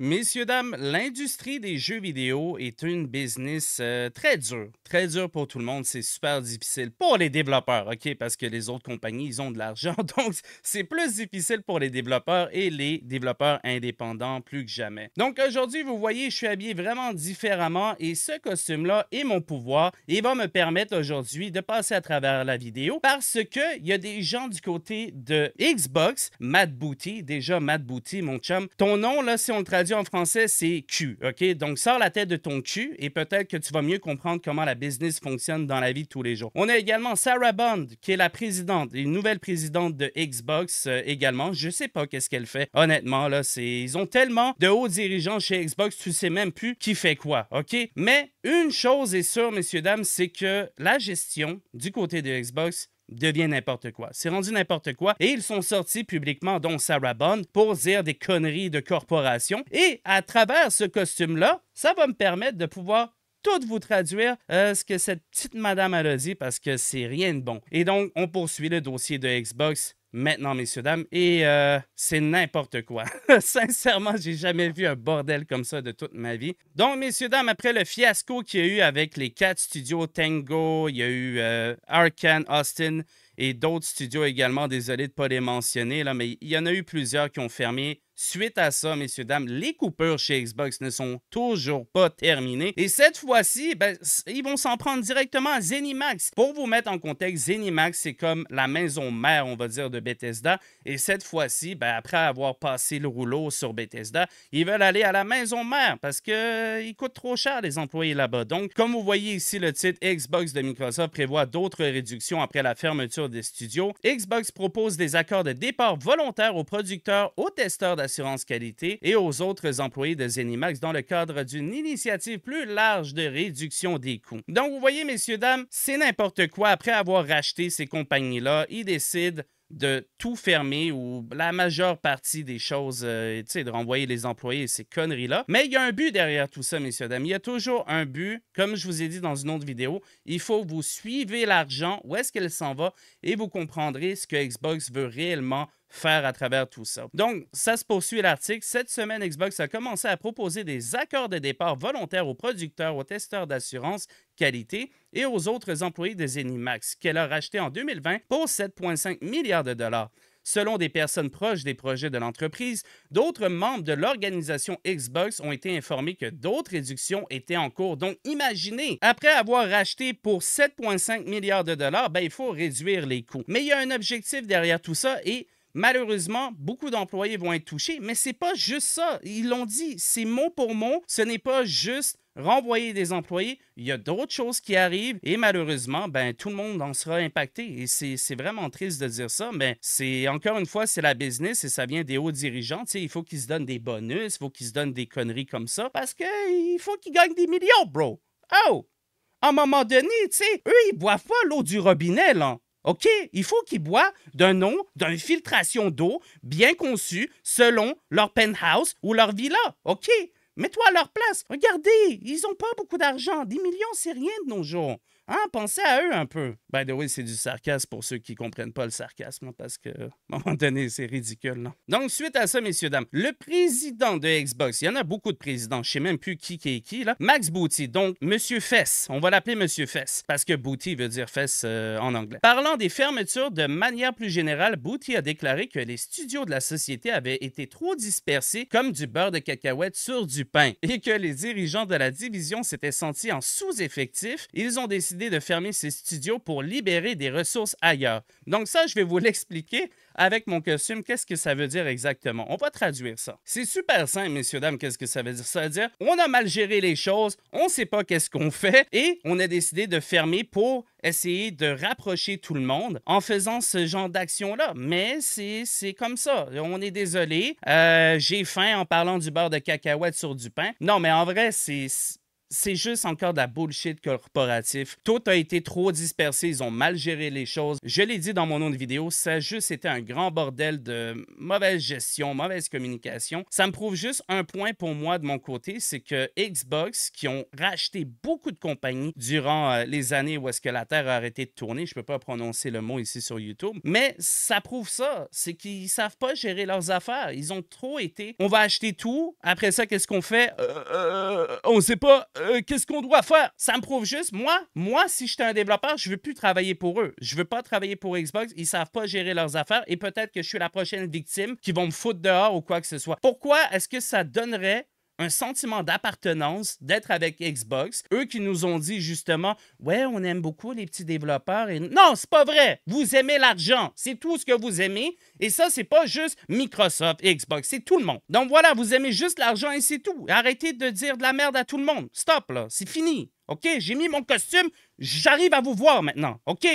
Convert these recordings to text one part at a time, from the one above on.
Messieurs, dames, l'industrie des jeux vidéo est une business euh, très dur Très dure pour tout le monde. C'est super difficile pour les développeurs, OK? Parce que les autres compagnies, ils ont de l'argent. Donc, c'est plus difficile pour les développeurs et les développeurs indépendants plus que jamais. Donc, aujourd'hui, vous voyez, je suis habillé vraiment différemment et ce costume-là est mon pouvoir et va me permettre aujourd'hui de passer à travers la vidéo parce qu'il y a des gens du côté de Xbox, Matt Booty. Déjà, Matt Booty, mon chum. Ton nom, là, si on le traduit, en français, c'est cul. OK? Donc, sors la tête de ton cul et peut-être que tu vas mieux comprendre comment la business fonctionne dans la vie de tous les jours. On a également Sarah Bond, qui est la présidente, une nouvelle présidente de Xbox euh, également. Je sais pas qu'est-ce qu'elle fait. Honnêtement, là, c'est. Ils ont tellement de hauts dirigeants chez Xbox, tu sais même plus qui fait quoi. OK? Mais une chose est sûre, messieurs, dames, c'est que la gestion du côté de Xbox, devient n'importe quoi. C'est rendu n'importe quoi et ils sont sortis publiquement, dont Sarah Bond, pour dire des conneries de corporation. Et à travers ce costume-là, ça va me permettre de pouvoir tout vous traduire euh, ce que cette petite madame a dit parce que c'est rien de bon. Et donc, on poursuit le dossier de Xbox maintenant, messieurs, dames. Et euh, c'est n'importe quoi. Sincèrement, j'ai jamais vu un bordel comme ça de toute ma vie. Donc, messieurs, dames, après le fiasco qu'il y a eu avec les quatre studios Tango, il y a eu euh, Arcan, Austin et d'autres studios également. Désolé de ne pas les mentionner, là, mais il y en a eu plusieurs qui ont fermé. Suite à ça, messieurs, dames, les coupures chez Xbox ne sont toujours pas terminées. Et cette fois-ci, ben, ils vont s'en prendre directement à Zenimax. Pour vous mettre en contexte, Zenimax, c'est comme la maison mère, on va dire, de Bethesda. Et cette fois-ci, ben, après avoir passé le rouleau sur Bethesda, ils veulent aller à la maison mère parce qu'ils euh, coûtent trop cher, les employés là-bas. Donc, comme vous voyez ici, le titre Xbox de Microsoft prévoit d'autres réductions après la fermeture des studios. Xbox propose des accords de départ volontaires aux producteurs, aux testeurs Assurance qualité et aux autres employés de Zenimax dans le cadre d'une initiative plus large de réduction des coûts. Donc, vous voyez, messieurs, dames, c'est n'importe quoi. Après avoir racheté ces compagnies-là, ils décident de tout fermer ou la majeure partie des choses, euh, tu sais, de renvoyer les employés et ces conneries-là. Mais il y a un but derrière tout ça, messieurs, dames. Il y a toujours un but. Comme je vous ai dit dans une autre vidéo, il faut vous suivez l'argent, où est-ce qu'elle s'en va, et vous comprendrez ce que Xbox veut réellement faire à travers tout ça. Donc, ça se poursuit l'article. Cette semaine, Xbox a commencé à proposer des accords de départ volontaires aux producteurs, aux testeurs d'assurance qualité et aux autres employés de ZeniMax, qu'elle a racheté en 2020 pour 7,5 milliards de dollars. Selon des personnes proches des projets de l'entreprise, d'autres membres de l'organisation Xbox ont été informés que d'autres réductions étaient en cours. Donc, imaginez, après avoir racheté pour 7,5 milliards de dollars, ben, il faut réduire les coûts. Mais il y a un objectif derrière tout ça et Malheureusement, beaucoup d'employés vont être touchés, mais c'est pas juste ça. Ils l'ont dit, c'est mot pour mot, ce n'est pas juste renvoyer des employés, il y a d'autres choses qui arrivent et malheureusement, ben, tout le monde en sera impacté. Et c'est vraiment triste de dire ça, mais c'est encore une fois, c'est la business et ça vient des hauts dirigeants. il faut qu'ils se donnent des bonus, il faut qu'ils se donnent des conneries comme ça parce qu'il faut qu'ils gagnent des millions, bro. Oh! À un moment donné, tu sais, eux, ils boivent pas l'eau du robinet, là. OK, il faut qu'ils boivent d'un nom d'une filtration d'eau bien conçue selon leur penthouse ou leur villa. OK, mets-toi à leur place. Regardez, ils n'ont pas beaucoup d'argent. 10 millions, c'est rien de nos jours. Ah, pensez à eux un peu. By the way, c'est du sarcasme pour ceux qui ne comprennent pas le sarcasme, hein, parce que, euh, à un moment donné, c'est ridicule. Non? Donc, suite à ça, messieurs, dames, le président de Xbox, il y en a beaucoup de présidents, je ne sais même plus qui, qui est qui, là. Max Booty, donc Monsieur Fess, on va l'appeler Monsieur Fess, parce que Booty veut dire Fess euh, en anglais. Parlant des fermetures de manière plus générale, Booty a déclaré que les studios de la société avaient été trop dispersés comme du beurre de cacahuète sur du pain et que les dirigeants de la division s'étaient sentis en sous-effectif. Ils ont décidé de fermer ses studios pour libérer des ressources ailleurs. Donc ça, je vais vous l'expliquer avec mon costume. Qu'est-ce que ça veut dire exactement? On va traduire ça. C'est super simple, messieurs, dames, qu'est-ce que ça veut dire? Ça veut dire on a mal géré les choses, on ne sait pas qu'est-ce qu'on fait et on a décidé de fermer pour essayer de rapprocher tout le monde en faisant ce genre d'action-là. Mais c'est comme ça. On est désolé. Euh, j'ai faim en parlant du beurre de cacahuète sur du pain. Non, mais en vrai, c'est c'est juste encore de la bullshit corporatif. Tout a été trop dispersé, ils ont mal géré les choses. Je l'ai dit dans mon autre vidéo, ça a juste été un grand bordel de mauvaise gestion, mauvaise communication. Ça me prouve juste un point pour moi de mon côté, c'est que Xbox, qui ont racheté beaucoup de compagnies durant euh, les années où est-ce que la Terre a arrêté de tourner, je peux pas prononcer le mot ici sur YouTube, mais ça prouve ça, c'est qu'ils savent pas gérer leurs affaires. Ils ont trop été, on va acheter tout, après ça qu'est-ce qu'on fait euh, euh, euh On sait pas euh, qu'est-ce qu'on doit faire? Ça me prouve juste, moi, moi, si j'étais un développeur, je ne veux plus travailler pour eux. Je ne veux pas travailler pour Xbox. Ils ne savent pas gérer leurs affaires et peut-être que je suis la prochaine victime qui vont me foutre dehors ou quoi que ce soit. Pourquoi est-ce que ça donnerait un sentiment d'appartenance d'être avec Xbox. Eux qui nous ont dit justement, ouais, on aime beaucoup les petits développeurs. Et... Non, c'est pas vrai. Vous aimez l'argent. C'est tout ce que vous aimez. Et ça, c'est pas juste Microsoft Xbox. C'est tout le monde. Donc voilà, vous aimez juste l'argent et c'est tout. Arrêtez de dire de la merde à tout le monde. Stop, là. C'est fini. OK? J'ai mis mon costume. J'arrive à vous voir maintenant. OK?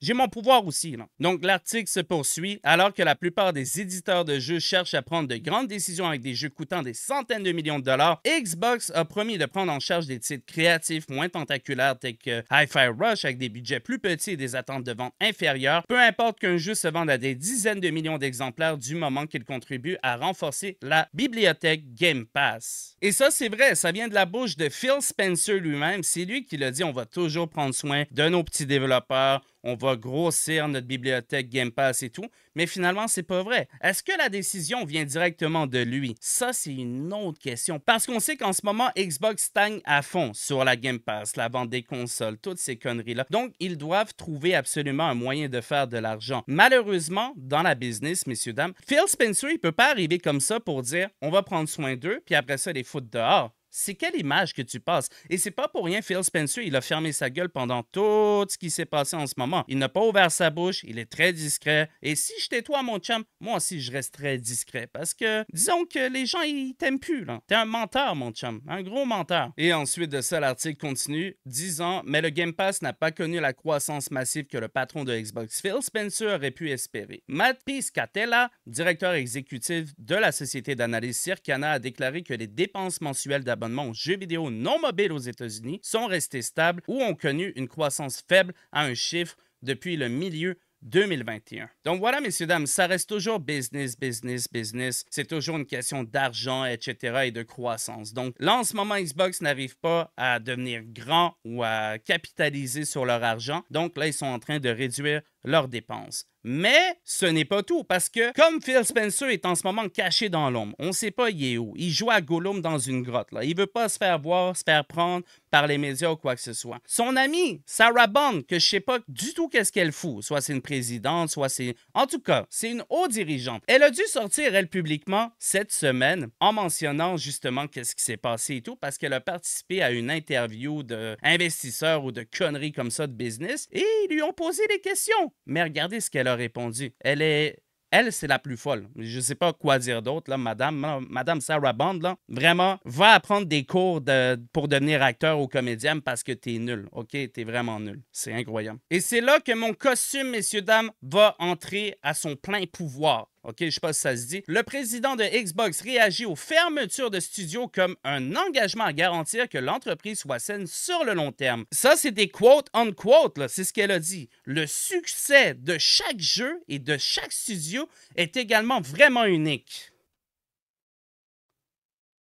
J'ai mon pouvoir aussi. Là. Donc l'article se poursuit. Alors que la plupart des éditeurs de jeux cherchent à prendre de grandes décisions avec des jeux coûtant des centaines de millions de dollars, Xbox a promis de prendre en charge des titres créatifs moins tentaculaires tels que Hi-Fi Rush avec des budgets plus petits et des attentes de vente inférieures, peu importe qu'un jeu se vende à des dizaines de millions d'exemplaires du moment qu'il contribue à renforcer la bibliothèque Game Pass. Et ça, c'est vrai, ça vient de la bouche de Phil Spencer lui-même. C'est lui qui l'a dit on va toujours prendre soin de nos petits développeurs on va grossir notre bibliothèque Game Pass et tout, mais finalement, c'est pas vrai. Est-ce que la décision vient directement de lui? Ça, c'est une autre question. Parce qu'on sait qu'en ce moment, Xbox stagne à fond sur la Game Pass, la vente des consoles, toutes ces conneries-là. Donc, ils doivent trouver absolument un moyen de faire de l'argent. Malheureusement, dans la business, messieurs, dames, Phil Spencer, il peut pas arriver comme ça pour dire on va prendre soin d'eux, puis après ça, les foutre dehors c'est quelle image que tu passes? Et c'est pas pour rien, Phil Spencer, il a fermé sa gueule pendant tout ce qui s'est passé en ce moment. Il n'a pas ouvert sa bouche, il est très discret. Et si j'étais toi, mon chum, moi aussi, je resterais discret. Parce que, disons que les gens, ils t'aiment plus, là. T'es un menteur, mon chum. Un gros menteur. Et ensuite de ça, l'article continue, disant Mais le Game Pass n'a pas connu la croissance massive que le patron de Xbox, Phil Spencer, aurait pu espérer. Matt Piscatella, directeur exécutif de la société d'analyse Circana, a déclaré que les dépenses mensuelles d'abonnement jeux vidéo non mobiles aux États-Unis sont restés stables ou ont connu une croissance faible à un chiffre depuis le milieu 2021. Donc voilà, messieurs, dames, ça reste toujours business, business, business. C'est toujours une question d'argent, etc. et de croissance. Donc là, en ce moment, Xbox n'arrive pas à devenir grand ou à capitaliser sur leur argent. Donc là, ils sont en train de réduire leurs dépenses. Mais ce n'est pas tout, parce que comme Phil Spencer est en ce moment caché dans l'ombre, on ne sait pas il est où, il joue à Gollum dans une grotte, là. il ne veut pas se faire voir, se faire prendre par les médias ou quoi que ce soit. Son amie, Sarah Bond, que je ne sais pas du tout qu'est-ce qu'elle fout, soit c'est une présidente, soit c'est... En tout cas, c'est une haute dirigeante. Elle a dû sortir, elle, publiquement, cette semaine, en mentionnant justement qu'est-ce qui s'est passé et tout, parce qu'elle a participé à une interview d'investisseurs ou de conneries comme ça de business, et ils lui ont posé des questions mais regardez ce qu'elle a répondu. Elle est. Elle, c'est la plus folle. Je ne sais pas quoi dire d'autre, là, madame, madame Sarah Bond, là. Vraiment, va apprendre des cours de, pour devenir acteur ou comédienne parce que t'es nul, OK? es vraiment nul. C'est incroyable. Et c'est là que mon costume, messieurs, dames, va entrer à son plein pouvoir. OK, je sais pas si ça se dit. Le président de Xbox réagit aux fermetures de studios comme un engagement à garantir que l'entreprise soit saine sur le long terme. Ça, c'est des quotes en quote, c'est ce qu'elle a dit. Le succès de chaque jeu et de chaque studio est également vraiment unique.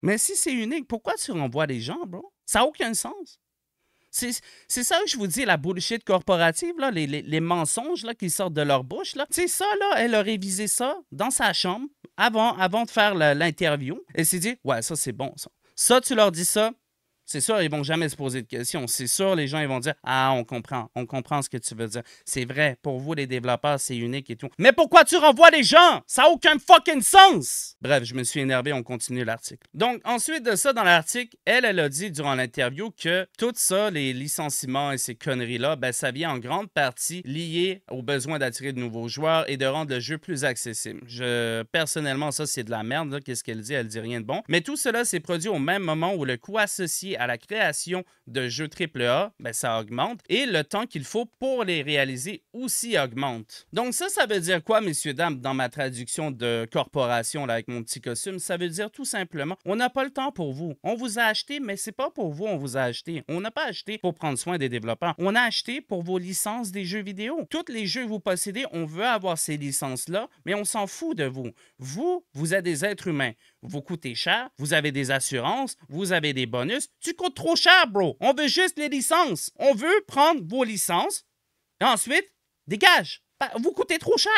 Mais si c'est unique, pourquoi tu renvoies les gens, bro? Ça n'a aucun sens. C'est ça que je vous dis, la bullshit corporative, là, les, mensonges là, qui sortent de leur bouche. C'est ça, là, elle a révisé ça dans sa chambre avant, avant de faire l'interview. Elle s'est dit, ouais, ça c'est bon. Ça. ça, tu leur dis ça, c'est sûr, ils vont jamais se poser de questions. C'est sûr, les gens ils vont dire Ah, on comprend, on comprend ce que tu veux dire. C'est vrai, pour vous, les développeurs, c'est unique et tout. Mais pourquoi tu renvoies les gens Ça n'a aucun fucking sens Bref, je me suis énervé, on continue l'article. Donc, ensuite de ça, dans l'article, elle, elle a dit durant l'interview que tout ça, les licenciements et ces conneries-là, ben, ça vient en grande partie lié au besoin d'attirer de nouveaux joueurs et de rendre le jeu plus accessible. Je, personnellement, ça, c'est de la merde, qu'est-ce qu'elle dit Elle dit rien de bon. Mais tout cela s'est produit au même moment où le coût associé à la création de jeux AAA, mais ben, ça augmente et le temps qu'il faut pour les réaliser aussi augmente. Donc ça, ça veut dire quoi, messieurs, dames, dans ma traduction de corporation là, avec mon petit costume? Ça veut dire tout simplement, on n'a pas le temps pour vous. On vous a acheté, mais c'est pas pour vous on vous a acheté. On n'a pas acheté pour prendre soin des développeurs. On a acheté pour vos licences des jeux vidéo. Tous les jeux que vous possédez, on veut avoir ces licences-là, mais on s'en fout de vous. Vous, vous êtes des êtres humains vous coûtez cher, vous avez des assurances, vous avez des bonus. Tu coûtes trop cher, bro. On veut juste les licences. On veut prendre vos licences. Et ensuite, dégage. Vous coûtez trop cher.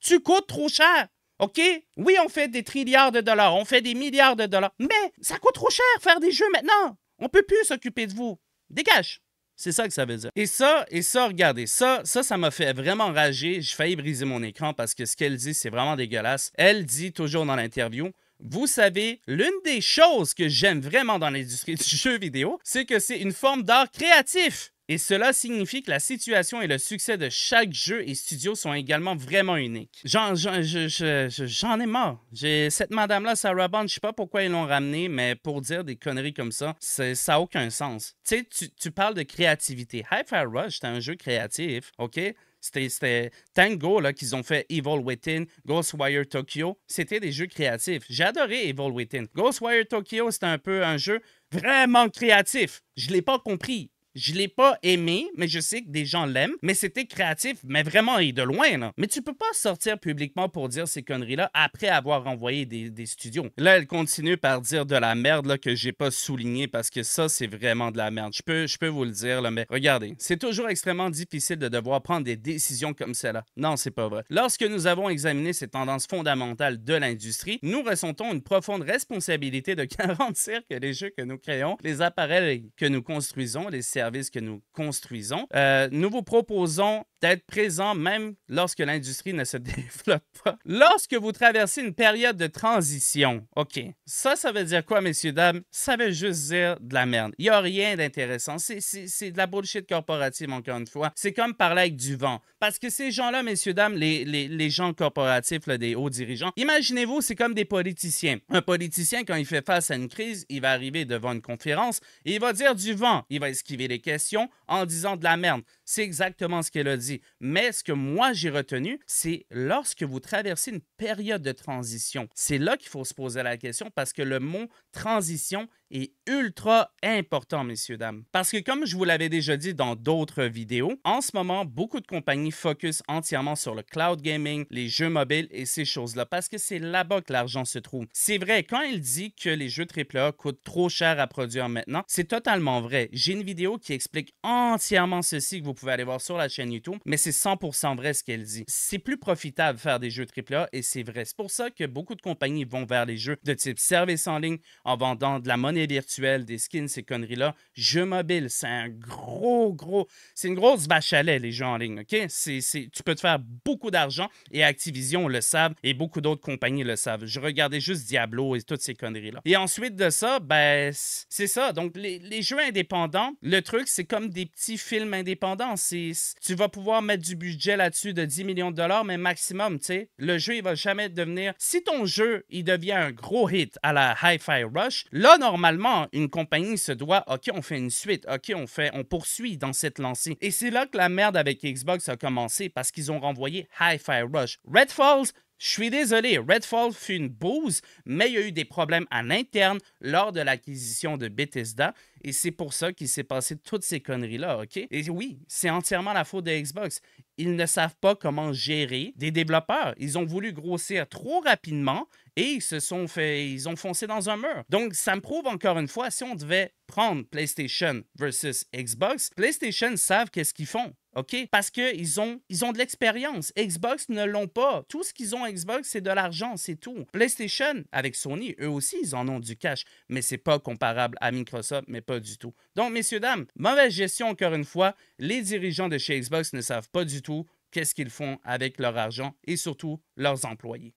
Tu coûtes trop cher. OK? Oui, on fait des trilliards de dollars, on fait des milliards de dollars, mais ça coûte trop cher faire des jeux maintenant. On peut plus s'occuper de vous. Dégage. C'est ça que ça veut dire. Et ça, et ça, regardez, ça, ça, ça m'a fait vraiment rager. J'ai failli briser mon écran parce que ce qu'elle dit, c'est vraiment dégueulasse. Elle dit toujours dans l'interview, vous savez, l'une des choses que j'aime vraiment dans l'industrie du jeu vidéo, c'est que c'est une forme d'art créatif. Et cela signifie que la situation et le succès de chaque jeu et studio sont également vraiment uniques. J'en, ai marre. cette madame-là, Sarah Bond, je sais pas pourquoi ils l'ont ramenée, mais pour dire des conneries comme ça, ça n'a aucun sens. Tu sais, tu, parles de créativité. High Fire Rush, c'était un jeu créatif, OK? C'était, Tango là, qu'ils ont fait Evil Within, Ghostwire Tokyo. C'était des jeux créatifs. J'ai adoré Evil Within. Ghostwire Tokyo, c'était un peu un jeu vraiment créatif. Je ne l'ai pas compris. Je l'ai pas aimé, mais je sais que des gens l'aiment. Mais c'était créatif, mais vraiment et de loin, là. Mais tu peux pas sortir publiquement pour dire ces conneries-là après avoir envoyé des, des, studios. Là, elle continue par dire de la merde, là, que j'ai pas souligné parce que ça, c'est vraiment de la merde. Je peux, je peux vous le dire, là, mais regardez, c'est toujours extrêmement difficile de devoir prendre des décisions comme celle-là. Non, c'est pas vrai. Lorsque nous avons examiné ces tendances fondamentales de l'industrie, nous ressentons une profonde responsabilité de garantir que les jeux que nous créons, les appareils que nous construisons, les services que nous construisons. Euh, nous vous proposons d'être présent même lorsque l'industrie ne se développe pas. Lorsque vous traversez une période de transition, OK, ça, ça veut dire quoi, messieurs, dames? Ça veut juste dire de la merde. Il n'y a rien d'intéressant. C'est de la bullshit corporative, encore une fois. C'est comme parler avec du vent. Parce que ces gens-là, messieurs, dames, les, les, les gens corporatifs, les hauts dirigeants, imaginez-vous, c'est comme des politiciens. Un politicien, quand il fait face à une crise, il va arriver devant une conférence et il va dire du vent. Il va esquiver les questions en disant de la merde. C'est exactement ce qu'elle a dit. Mais ce que moi j'ai retenu, c'est lorsque vous traversez une période de transition, c'est là qu'il faut se poser la question parce que le mot transition est ultra important, messieurs, dames. Parce que comme je vous l'avais déjà dit dans d'autres vidéos, en ce moment, beaucoup de compagnies focus entièrement sur le cloud gaming, les jeux mobiles et ces choses-là, parce que c'est là-bas que l'argent se trouve. C'est vrai, quand elle dit que les jeux AAA coûtent trop cher à produire maintenant, c'est totalement vrai. J'ai une vidéo qui explique entièrement ceci que vous pouvez aller voir sur la chaîne YouTube, mais c'est 100% vrai ce qu'elle dit. C'est plus profitable faire des jeux AAA et c'est vrai. C'est pour ça que beaucoup de compagnies vont vers les jeux de type service en ligne en vendant de la monnaie virtuels, des skins, ces conneries-là. Jeux mobiles, c'est un gros, gros. C'est une grosse vache à lait, les jeux en ligne, OK? tu peux te faire beaucoup d'argent et Activision le savent et beaucoup d'autres compagnies le savent. Je regardais juste Diablo et toutes ces conneries-là. Et ensuite de ça, ben, c'est ça. Donc, les, les, jeux indépendants, le truc, c'est comme des petits films indépendants. tu vas pouvoir mettre du budget là-dessus de 10 millions de dollars, mais maximum, tu sais. Le jeu, il va jamais devenir. Si ton jeu, il devient un gros hit à la Hi-Fi Rush, là, normalement, normalement, une compagnie se doit, OK, on fait une suite, OK, on fait, on poursuit dans cette lancée. Et c'est là que la merde avec Xbox a commencé parce qu'ils ont renvoyé Hi-Fi Rush. Red Falls, je suis désolé, Redfall fut une bouse, mais il y a eu des problèmes à l'interne lors de l'acquisition de Bethesda et c'est pour ça qu'il s'est passé toutes ces conneries-là, OK? Et oui, c'est entièrement la faute de Xbox. Ils ne savent pas comment gérer des développeurs. Ils ont voulu grossir trop rapidement et ils se sont fait, ils ont foncé dans un mur. Donc, ça me prouve encore une fois, si on devait prendre PlayStation versus Xbox, PlayStation savent qu'est-ce qu'ils font. OK? Parce qu'ils ont, ils ont de l'expérience. Xbox ne l'ont pas. Tout ce qu'ils ont Xbox, c'est de l'argent, c'est tout. PlayStation, avec Sony, eux aussi, ils en ont du cash, mais c'est pas comparable à Microsoft, mais pas du tout. Donc, messieurs, dames, mauvaise gestion encore une fois. Les dirigeants de chez Xbox ne savent pas du tout qu'est-ce qu'ils font avec leur argent et surtout leurs employés.